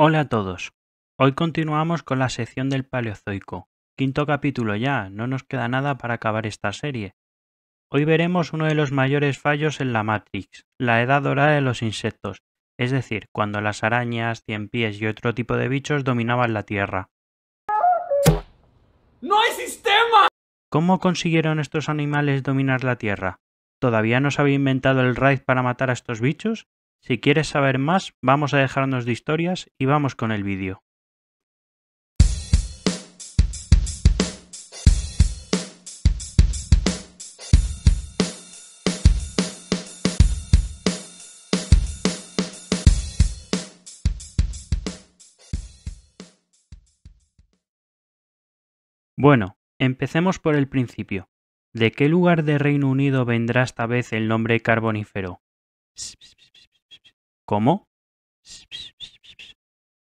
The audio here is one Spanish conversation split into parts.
Hola a todos. Hoy continuamos con la sección del Paleozoico. Quinto capítulo ya, no nos queda nada para acabar esta serie. Hoy veremos uno de los mayores fallos en la Matrix, la edad dorada de los insectos, es decir, cuando las arañas, pies y otro tipo de bichos dominaban la Tierra. ¡No hay sistema! ¿Cómo consiguieron estos animales dominar la Tierra? ¿Todavía no se había inventado el raid para matar a estos bichos? Si quieres saber más, vamos a dejarnos de historias y vamos con el vídeo. Bueno, empecemos por el principio. ¿De qué lugar de Reino Unido vendrá esta vez el nombre carbonífero? ¿Cómo?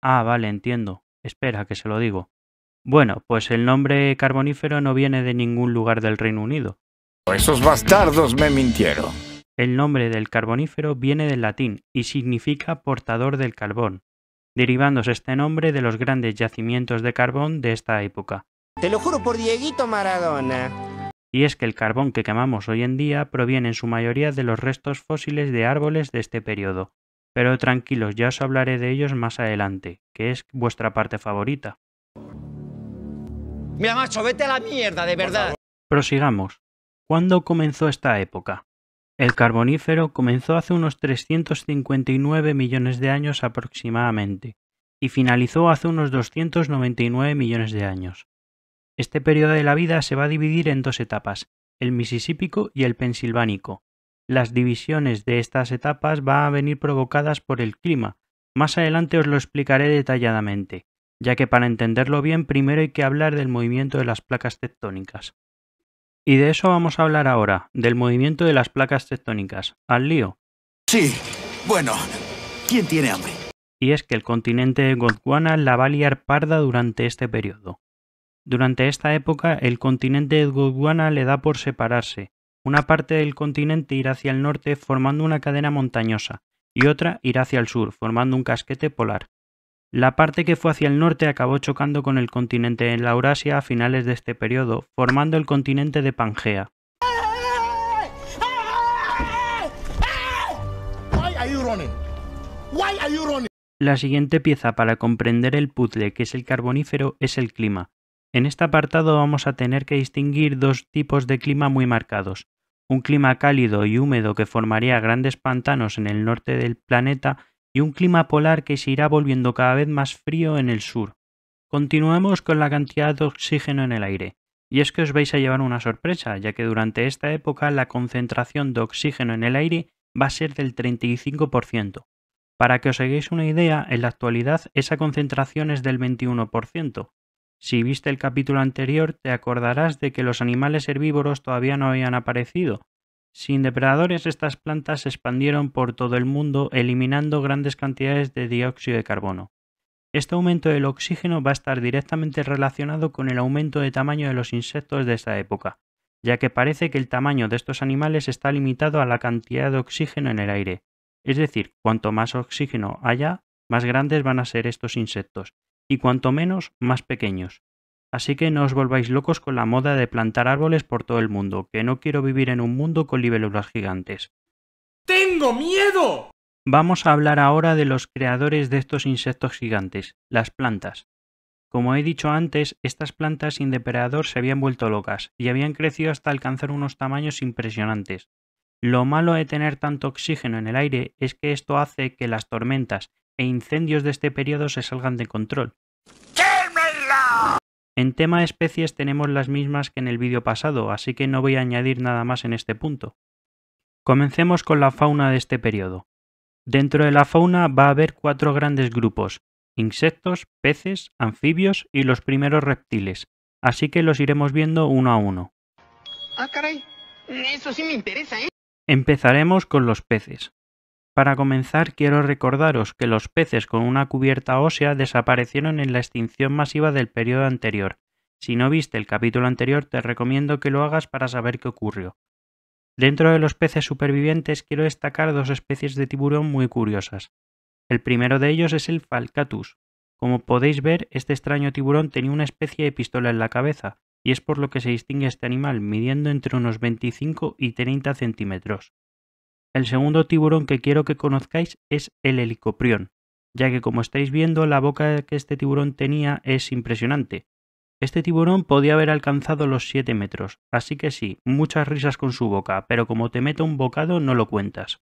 Ah, vale, entiendo. Espera, que se lo digo. Bueno, pues el nombre carbonífero no viene de ningún lugar del Reino Unido. Esos bastardos me mintieron. El nombre del carbonífero viene del latín y significa portador del carbón, derivándose este nombre de los grandes yacimientos de carbón de esta época. Te lo juro por Dieguito Maradona. Y es que el carbón que quemamos hoy en día proviene en su mayoría de los restos fósiles de árboles de este periodo, pero tranquilos, ya os hablaré de ellos más adelante, que es vuestra parte favorita. Mira, macho, vete a la mierda, de verdad. Prosigamos. ¿Cuándo comenzó esta época? El carbonífero comenzó hace unos 359 millones de años aproximadamente y finalizó hace unos 299 millones de años. Este periodo de la vida se va a dividir en dos etapas, el misisípico y el pensilvánico, las divisiones de estas etapas van a venir provocadas por el clima. Más adelante os lo explicaré detalladamente, ya que para entenderlo bien primero hay que hablar del movimiento de las placas tectónicas. Y de eso vamos a hablar ahora, del movimiento de las placas tectónicas. Al lío. Sí, bueno, ¿quién tiene hambre? Y es que el continente de Gondwana la va a liar parda durante este periodo. Durante esta época, el continente de Gondwana le da por separarse, una parte del continente irá hacia el norte formando una cadena montañosa y otra irá hacia el sur formando un casquete polar. La parte que fue hacia el norte acabó chocando con el continente en la Eurasia a finales de este periodo, formando el continente de Pangea. La siguiente pieza para comprender el puzzle, que es el carbonífero, es el clima. En este apartado vamos a tener que distinguir dos tipos de clima muy marcados, un clima cálido y húmedo que formaría grandes pantanos en el norte del planeta y un clima polar que se irá volviendo cada vez más frío en el sur. Continuamos con la cantidad de oxígeno en el aire. Y es que os vais a llevar una sorpresa, ya que durante esta época la concentración de oxígeno en el aire va a ser del 35%. Para que os hagáis una idea, en la actualidad esa concentración es del 21%, si viste el capítulo anterior, te acordarás de que los animales herbívoros todavía no habían aparecido. Sin depredadores, estas plantas se expandieron por todo el mundo, eliminando grandes cantidades de dióxido de carbono. Este aumento del oxígeno va a estar directamente relacionado con el aumento de tamaño de los insectos de esta época, ya que parece que el tamaño de estos animales está limitado a la cantidad de oxígeno en el aire. Es decir, cuanto más oxígeno haya, más grandes van a ser estos insectos, y cuanto menos más pequeños. Así que no os volváis locos con la moda de plantar árboles por todo el mundo, que no quiero vivir en un mundo con libélulas gigantes. ¡Tengo miedo! Vamos a hablar ahora de los creadores de estos insectos gigantes, las plantas. Como he dicho antes, estas plantas sin depredador se habían vuelto locas y habían crecido hasta alcanzar unos tamaños impresionantes. Lo malo de tener tanto oxígeno en el aire es que esto hace que las tormentas e incendios de este periodo se salgan de control. En tema especies tenemos las mismas que en el vídeo pasado, así que no voy a añadir nada más en este punto. Comencemos con la fauna de este periodo. Dentro de la fauna va a haber cuatro grandes grupos, insectos, peces, anfibios y los primeros reptiles, así que los iremos viendo uno a uno. Ah, ¿eh? Empezaremos con los peces. Para comenzar, quiero recordaros que los peces con una cubierta ósea desaparecieron en la extinción masiva del periodo anterior. Si no viste el capítulo anterior, te recomiendo que lo hagas para saber qué ocurrió. Dentro de los peces supervivientes quiero destacar dos especies de tiburón muy curiosas. El primero de ellos es el Falcatus. Como podéis ver, este extraño tiburón tenía una especie de pistola en la cabeza, y es por lo que se distingue este animal, midiendo entre unos 25 y 30 centímetros. El segundo tiburón que quiero que conozcáis es el helicoprión, ya que como estáis viendo la boca que este tiburón tenía es impresionante. Este tiburón podía haber alcanzado los 7 metros, así que sí, muchas risas con su boca, pero como te meto un bocado no lo cuentas.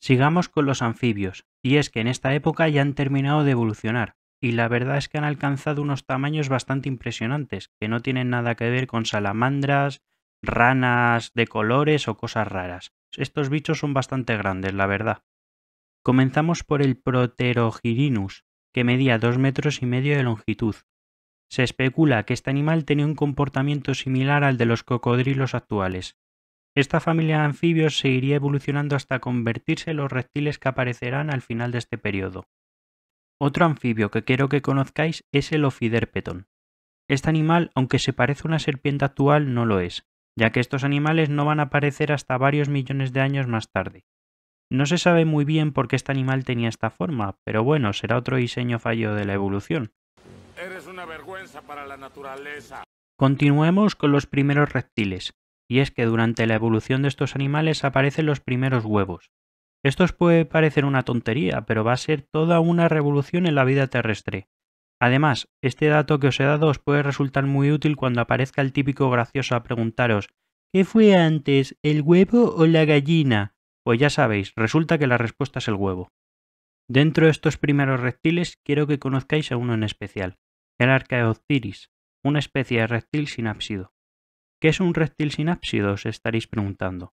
Sigamos con los anfibios, y es que en esta época ya han terminado de evolucionar, y la verdad es que han alcanzado unos tamaños bastante impresionantes, que no tienen nada que ver con salamandras, ranas de colores o cosas raras. Estos bichos son bastante grandes, la verdad. Comenzamos por el Proterogirinus, que medía dos metros y medio de longitud. Se especula que este animal tenía un comportamiento similar al de los cocodrilos actuales. Esta familia de anfibios seguiría evolucionando hasta convertirse en los reptiles que aparecerán al final de este periodo. Otro anfibio que quiero que conozcáis es el Ophiderpeton. Este animal, aunque se parece a una serpiente actual, no lo es ya que estos animales no van a aparecer hasta varios millones de años más tarde. No se sabe muy bien por qué este animal tenía esta forma, pero bueno, será otro diseño fallo de la evolución. Eres una vergüenza para la naturaleza. Continuemos con los primeros reptiles, y es que durante la evolución de estos animales aparecen los primeros huevos. Estos puede parecer una tontería, pero va a ser toda una revolución en la vida terrestre, Además, este dato que os he dado os puede resultar muy útil cuando aparezca el típico gracioso a preguntaros ¿Qué fue antes, el huevo o la gallina? Pues ya sabéis, resulta que la respuesta es el huevo. Dentro de estos primeros reptiles quiero que conozcáis a uno en especial, el Archaeopteryx, una especie de reptil sin sinápsido. ¿Qué es un reptil sinápsido? Os estaréis preguntando.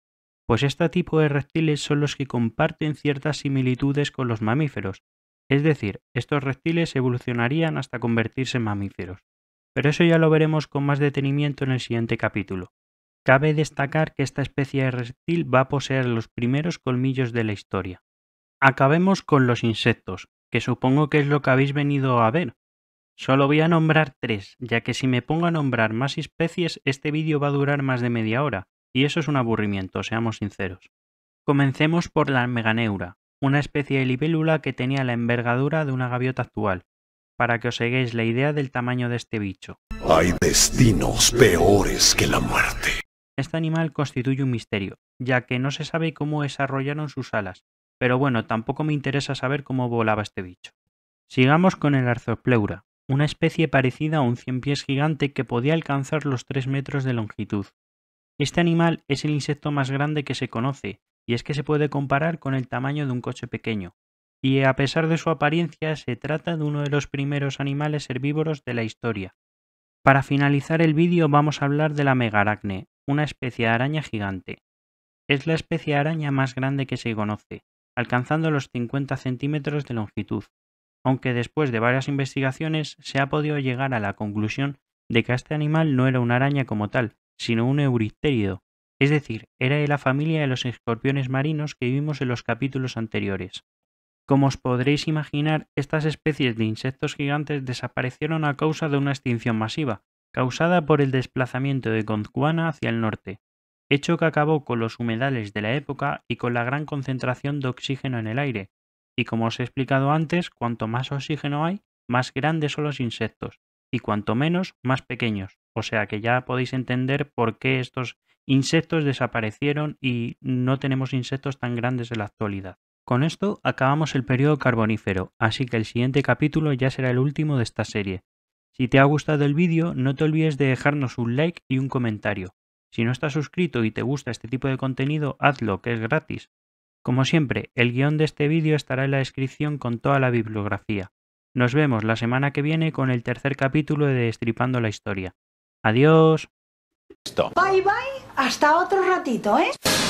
Pues este tipo de reptiles son los que comparten ciertas similitudes con los mamíferos, es decir, estos reptiles evolucionarían hasta convertirse en mamíferos. Pero eso ya lo veremos con más detenimiento en el siguiente capítulo. Cabe destacar que esta especie de reptil va a poseer los primeros colmillos de la historia. Acabemos con los insectos, que supongo que es lo que habéis venido a ver. Solo voy a nombrar tres, ya que si me pongo a nombrar más especies este vídeo va a durar más de media hora, y eso es un aburrimiento, seamos sinceros. Comencemos por la meganeura, una especie de libélula que tenía la envergadura de una gaviota actual, para que os hagáis la idea del tamaño de este bicho. Hay destinos peores que la muerte. Este animal constituye un misterio, ya que no se sabe cómo desarrollaron sus alas, pero bueno, tampoco me interesa saber cómo volaba este bicho. Sigamos con el arzopleura, una especie parecida a un cien pies gigante que podía alcanzar los 3 metros de longitud. Este animal es el insecto más grande que se conoce, y es que se puede comparar con el tamaño de un coche pequeño, y a pesar de su apariencia se trata de uno de los primeros animales herbívoros de la historia. Para finalizar el vídeo vamos a hablar de la megaracne, una especie de araña gigante. Es la especie de araña más grande que se conoce, alcanzando los 50 centímetros de longitud, aunque después de varias investigaciones se ha podido llegar a la conclusión de que este animal no era una araña como tal, sino un euristérido, es decir, era de la familia de los escorpiones marinos que vimos en los capítulos anteriores. Como os podréis imaginar, estas especies de insectos gigantes desaparecieron a causa de una extinción masiva, causada por el desplazamiento de Gondwana hacia el norte, hecho que acabó con los humedales de la época y con la gran concentración de oxígeno en el aire. Y como os he explicado antes, cuanto más oxígeno hay, más grandes son los insectos, y cuanto menos más pequeños. O sea que ya podéis entender por qué estos insectos desaparecieron y no tenemos insectos tan grandes en la actualidad. Con esto acabamos el periodo carbonífero, así que el siguiente capítulo ya será el último de esta serie. Si te ha gustado el vídeo, no te olvides de dejarnos un like y un comentario. Si no estás suscrito y te gusta este tipo de contenido, hazlo, que es gratis. Como siempre, el guión de este vídeo estará en la descripción con toda la bibliografía. Nos vemos la semana que viene con el tercer capítulo de Estripando la Historia. Adiós. Bye bye. Hasta otro ratito, ¿eh?